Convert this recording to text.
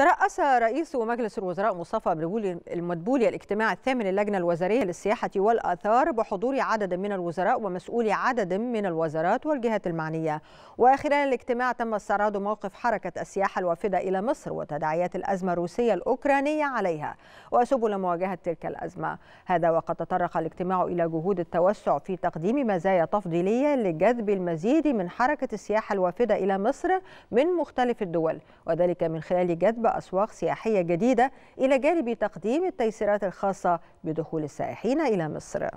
ترأس رئيس مجلس الوزراء مصطفى المدبولي الاجتماع الثامن للجنة الوزارية للسياحة والآثار بحضور عدد من الوزراء ومسؤولي عدد من الوزارات والجهات المعنية وخلال الاجتماع تم استعراض موقف حركة السياحة الوافدة إلى مصر وتداعيات الأزمة الروسية الأوكرانية عليها وسبل مواجهة تلك الأزمة هذا وقد تطرق الاجتماع إلى جهود التوسع في تقديم مزايا تفضيلية لجذب المزيد من حركة السياحة الوافدة إلى مصر من مختلف الدول وذلك من خلال جذب أسواق سياحية جديدة إلى جانب تقديم التيسيرات الخاصة بدخول السائحين إلى مصر